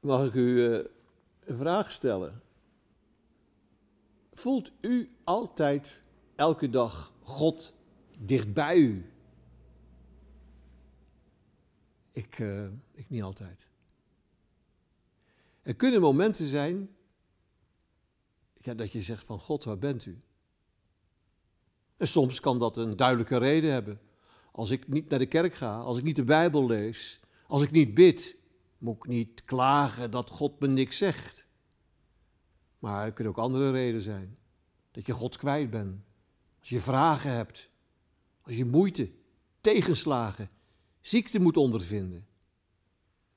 mag ik u eh, een vraag stellen? Voelt u altijd elke dag God dichtbij u? Ik, eh, ik niet altijd. Er kunnen momenten zijn dat je zegt van God, waar bent u? En soms kan dat een duidelijke reden hebben. Als ik niet naar de kerk ga, als ik niet de Bijbel lees, als ik niet bid, moet ik niet klagen dat God me niks zegt? Maar er kunnen ook andere redenen zijn. Dat je God kwijt bent. Als je vragen hebt. Als je moeite, tegenslagen, ziekte moet ondervinden.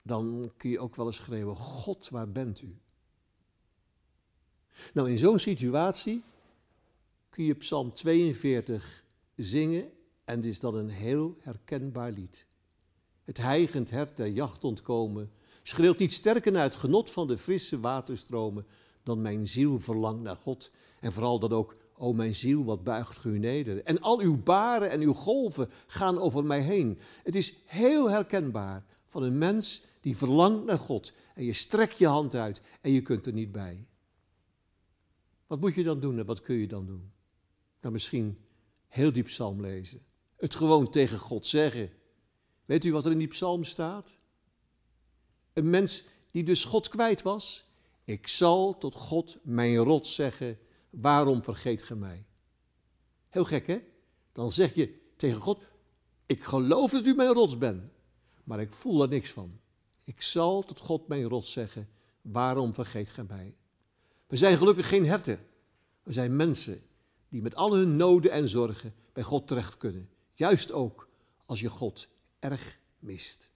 Dan kun je ook wel eens schreeuwen, God, waar bent u? Nou, in zo'n situatie kun je Psalm 42 zingen en het is dan een heel herkenbaar lied. Het heigend hert der jacht ontkomen, schreeuwt niet sterker naar het genot van de frisse waterstromen dan mijn ziel verlangt naar God. En vooral dat ook, o mijn ziel, wat buigt u neder. En al uw baren en uw golven gaan over mij heen. Het is heel herkenbaar van een mens die verlangt naar God. En je strekt je hand uit en je kunt er niet bij. Wat moet je dan doen en wat kun je dan doen? Nou, misschien heel diep psalm lezen. Het gewoon tegen God zeggen. Weet u wat er in die psalm staat? Een mens die dus God kwijt was. Ik zal tot God, mijn rot, zeggen: Waarom vergeet ge mij? Heel gek, hè? Dan zeg je tegen God: Ik geloof dat u mijn rots bent, maar ik voel er niks van. Ik zal tot God, mijn rots, zeggen: Waarom vergeet gij mij? We zijn gelukkig geen herten. We zijn mensen die met al hun noden en zorgen bij God terecht kunnen. Juist ook als je God erg mist.